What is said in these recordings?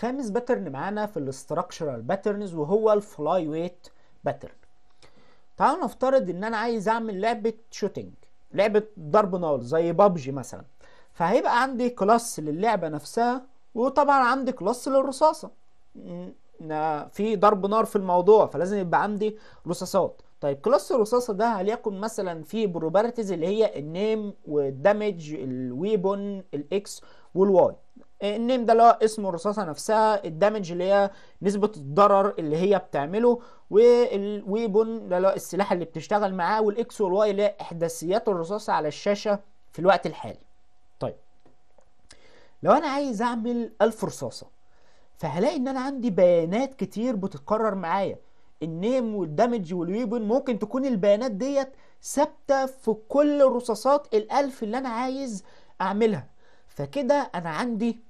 خامس باترن معانا في الاستراكشرال باترنز وهو الفلاي ويت باترن تعالوا نفترض ان انا عايز اعمل لعبه شوتينج لعبه ضرب نار زي بابجي مثلا فهيبقى عندي كلاس للعبه نفسها وطبعا عندي كلاس للرصاصه في ضرب نار في الموضوع فلازم يبقى عندي رصاصات طيب كلاس الرصاصة ده هليكن مثلا في بروبرتيز اللي هي النيم والدمج الويبون الاكس والواي النيم ده اللي هو اسم الرصاصه نفسها الدامج اللي هي نسبه الضرر اللي هي بتعمله والويبون اللي هو السلاح اللي بتشتغل معاه والاكس والواي اللي هي احداثيات الرصاصه على الشاشه في الوقت الحالي طيب لو انا عايز اعمل 1000 رصاصه فهلاقي ان انا عندي بيانات كتير بتتكرر معايا النيم والدامج والويبن ممكن تكون البيانات ديت ثابته في كل الرصاصات الالف اللي انا عايز اعملها فكده انا عندي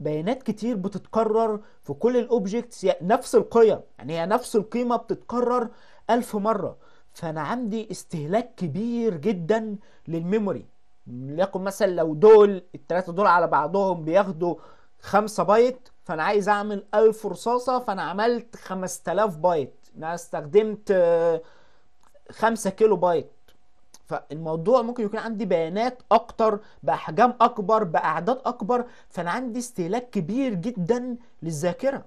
بيانات كتير بتتكرر في كل الاوبجكتس نفس القيم يعني هي نفس القيمه بتتكرر ألف مره فانا عندي استهلاك كبير جدا للميموري ليكن مثلا لو دول الثلاثه دول على بعضهم بياخدوا 5 بايت فانا عايز اعمل 1000 رصاصه فانا عملت 5000 بايت انا استخدمت 5 كيلو بايت فالموضوع ممكن يكون عندي بيانات اكتر باحجام اكبر باعداد اكبر فانا عندي استهلاك كبير جدا للذاكره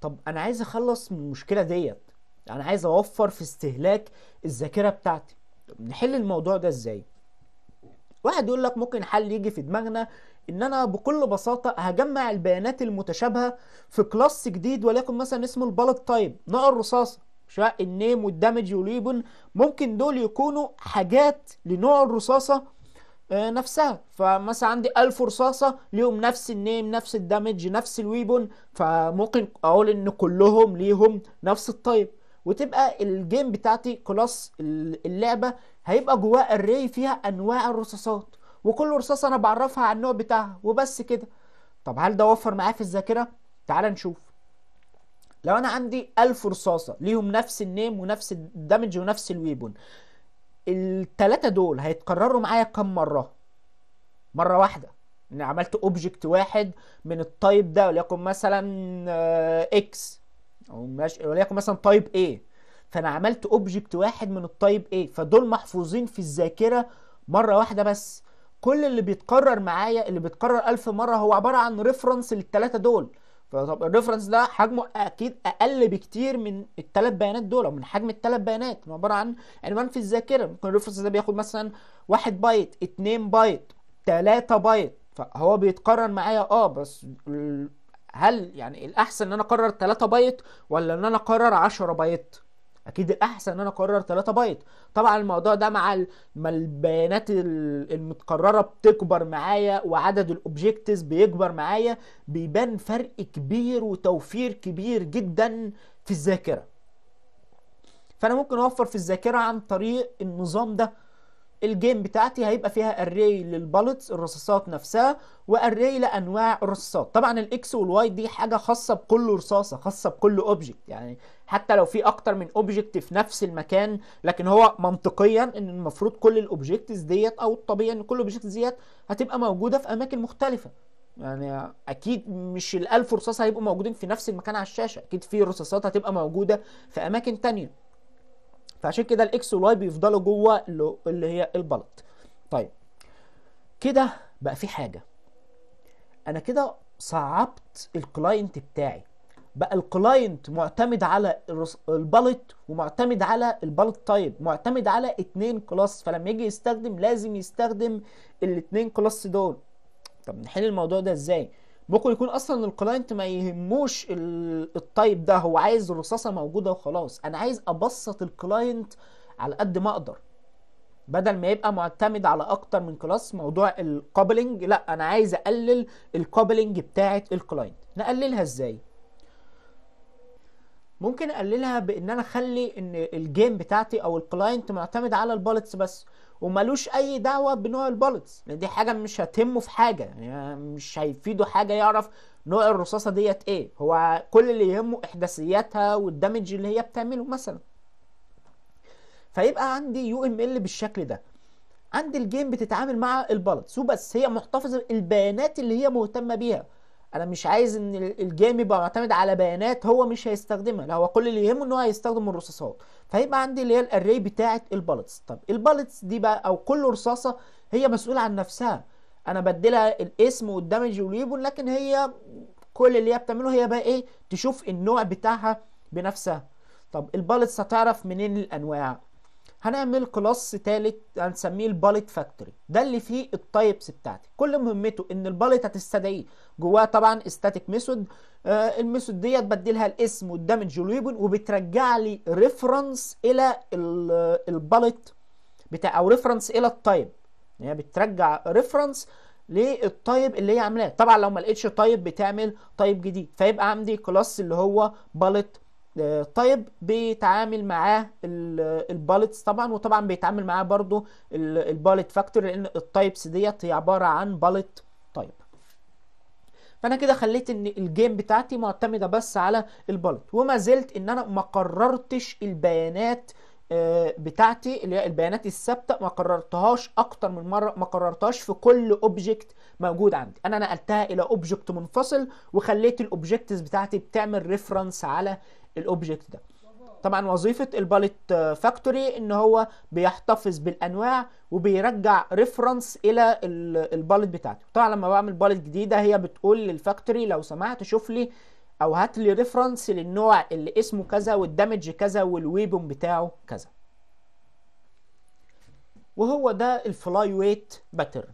طب انا عايز اخلص من المشكله ديت انا يعني عايز اوفر في استهلاك الذاكره بتاعتي طب نحل الموضوع ده ازاي واحد يقول لك ممكن حل يجي في دماغنا ان انا بكل بساطه هجمع البيانات المتشابهه في كلاس جديد وليكن مثلا اسمه البلد تايب نوع الرصاصه شاء النيم والدامج والويبن ممكن دول يكونوا حاجات لنوع الرصاصة آه، نفسها فمثلا عندي ألف رصاصة ليهم نفس النيم نفس الدامج نفس الويبن فممكن أقول إن كلهم ليهم نفس الطيب وتبقى الجيم بتاعتي كلاس اللعبة هيبقى جواه الري فيها أنواع الرصاصات وكل رصاصة أنا بعرفها على النوع بتاعها وبس كده طب هل ده وفر معايا في الذاكرة؟ تعال نشوف لو انا عندي 1000 رصاصه ليهم نفس النيم ونفس الدمج ونفس الويبون الثلاثه دول هيتكرروا معايا كم مره مره واحده ان يعني عملت اوبجكت واحد من التايب ده وليكن مثلا اكس آه، او ماشي وليكن مثلا تايب ايه فانا عملت اوبجكت واحد من التايب ايه فدول محفوظين في الذاكره مره واحده بس كل اللي بيتكرر معايا اللي بيتكرر ألف مرة هو عبارة عن ريفرنس للتلاتة دول فطب الريفرنس ده حجمه اكيد اقل بكتير من الثلاث بيانات دول او من حجم الثلاث بيانات عباره عن عنوان في الذاكره ممكن الريفرنس ده بياخد مثلا 1 بايت 2 بايت 3 بايت فهو بيتقارن معايا اه بس هل يعني الاحسن ان انا اقرر 3 بايت ولا ان انا اقرر 10 بايت اكيد الاحسن ان انا اقرر 3 بايت طبعا الموضوع ده مع ما البيانات المتكرره بتكبر معايا وعدد الاوبجكتس بيكبر معايا بيبان فرق كبير وتوفير كبير جدا في الذاكره فانا ممكن اوفر في الذاكره عن طريق النظام ده الجيم بتاعتي هيبقى فيها اري للبالتس الرصاصات نفسها واري لانواع الرصاصات طبعا الاكس والواي دي حاجه خاصه بكل رصاصه خاصه بكل اوبجكت يعني حتى لو في اكتر من اوبجكت في نفس المكان لكن هو منطقيا ان المفروض كل الاوبجكتس ديت او الطبيعي ان كل الاوبجكتس ديت هتبقى موجوده في اماكن مختلفه يعني اكيد مش ال1000 رصاصه هيبقوا موجودين في نفس المكان على الشاشه اكيد في رصاصات هتبقى موجوده في اماكن تانية فعشان كده الاكس والواي بيفضلوا جوه اللي هي البلط طيب كده بقى في حاجه انا كده صعبت الكلاينت بتاعي بقى الكلاينت معتمد على البلط ومعتمد على البلط تايب معتمد على اتنين كلاس فلما يجي يستخدم لازم يستخدم الاتنين كلاس دول طب نحل الموضوع ده ازاي ممكن يكون اصلا الكلاينت ما يهموش التايب ده هو عايز الرصاصه موجوده وخلاص انا عايز ابسط الكلاينت على قد ما اقدر بدل ما يبقى معتمد على اكتر من كلاس موضوع الكوبلنج لا انا عايز اقلل الكوبلنج بتاعه الكلاينت نقللها ازاي ممكن اقللها بان انا اخلي ان الجيم بتاعتي او الكلاينت معتمد على البالتس بس وملوش اي دعوه بنوع البالتس يعني دي حاجه مش هتهمه في حاجه يعني مش هيفيده حاجه يعرف نوع الرصاصه ديت ايه هو كل اللي يهمه احداثياتها والدمج اللي هي بتعمله مثلا فيبقى عندي يو ام ال بالشكل ده عند الجيم بتتعامل مع البالتس وبس هي محتفظه البيانات اللي هي مهتمه بيها انا مش عايز ان الجيم يبقى معتمد على بيانات هو مش هيستخدمها لا هو كل اللي يهمه ان هو هيستخدم الرصاصات فهيبقى عندي اللي هي الاري بتاعه البالتس طب البالتس دي بقى او كل رصاصه هي مسؤوله عن نفسها انا بديلها الاسم والدمج والويبون لكن هي كل اللي هي بتعمله هي بقى ايه تشوف النوع بتاعها بنفسها طب البالتس هتعرف منين الانواع هنعمل كلاس ثالث هنسميه الباليت فاكتوري ده اللي فيه التايبس بتاعتي كل مهمته ان الباليت هتستدعيه جواه طبعا استاتيك ميثود آه الميثود ديت بديلها الاسم والدامج والويبن وبترجع لي ريفرنس الى آه، الباليت بتاع او ريفرنس الى التايب يعني بترجع ريفرنس للتايب اللي هي عاملاه طبعا لو ما لقيتش تايب بتعمل تايب جديد فيبقى عندي كلاس اللي هو باليت طيب بيتعامل معاه البالتس طبعا وطبعا بيتعامل معاه برضو البالت فاكتور لان التايبس ديت هي عباره عن بالت تايب فانا كده خليت ان الجيم بتاعتي معتمده بس على البالت وما زلت ان انا ما قررتش البيانات آه، بتاعتي اللي هي البيانات الثابته ما قررتهاش اكتر من مره ما قررتهاش في كل اوبجكت موجود عندي انا نقلتها الى اوبجكت منفصل وخليت الاوبجكتس بتاعتي بتعمل ريفرنس على الاوبجكت ده طبعا وظيفه الباليت فاكتوري ان هو بيحتفظ بالانواع وبيرجع ريفرنس الى الباليت بتاعته طبعا لما بعمل باليت جديده هي بتقول للفاكتوري لو سمحت شوف لي او هات لي ريفرنس للنوع اللي اسمه كذا والدمج كذا والويبون بتاعه كذا وهو ده الفلاي ويت باترن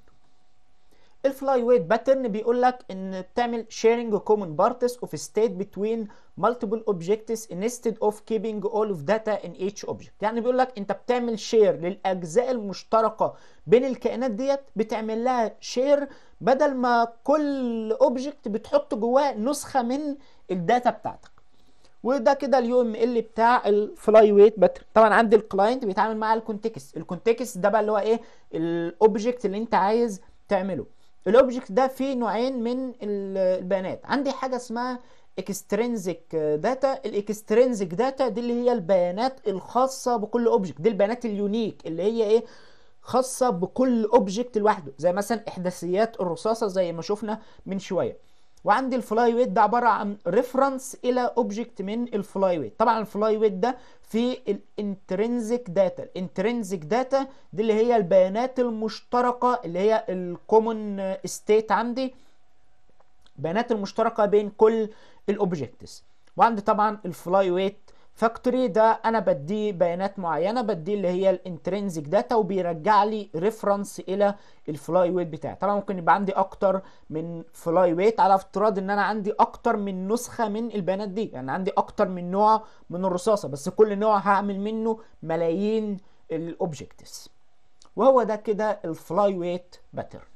الفلاي ويت باترن بيقول لك ان بتعمل شيرنج كومن بارتس اوف ستيت بتوين مالتيبل اوبجكتس انستد اوف كيبنج اول اوف داتا ان ايتش اوبجكت يعني بيقول لك انت بتعمل شير للاجزاء المشتركه بين الكائنات ديت بتعمل لها شير بدل ما كل اوبجكت بتحط جواه نسخه من الداتا بتاعتك وده كده اليو ام ال بتاع الفلاي ويت باترن طبعا عندي الكلاينت بيتعامل مع الكونتكست الكونتكست ده بقى اللي هو ايه الاوبجكت اللي انت عايز تعمله الاوبجكت ده فيه نوعين من البيانات عندي حاجه اسمها اكسترينزك داتا الاكسترينزك داتا دي اللي هي البيانات الخاصه بكل اوبجكت دي البيانات اليونيك اللي هي ايه خاصه بكل اوبجكت لوحده زي مثلا احداثيات الرصاصه زي ما شفنا من شويه وعندي الفلاي ويت ده عباره عن ريفرنس الى اوبجكت من الفلاي ويت طبعا الفلاي ويت ده في الانترنزك داتا الانترنزك داتا دي اللي هي البيانات المشتركه اللي هي الكومن ستيت عندي البيانات المشتركه بين كل الاوبجكتس وعندي طبعا الفلاي ويت فاكتوري ده انا بديه بيانات معينه بديه اللي هي الانترنسيك داتا وبيرجع لي ريفرنس الى الفلاي ويت بتاعي طبعا ممكن يبقى عندي اكتر من فلاي ويت على افتراض ان انا عندي اكتر من نسخه من البيانات دي يعني عندي اكتر من نوع من الرصاصه بس كل نوع هعمل منه ملايين الاوبجكتس وهو ده كده الفلاي ويت باترن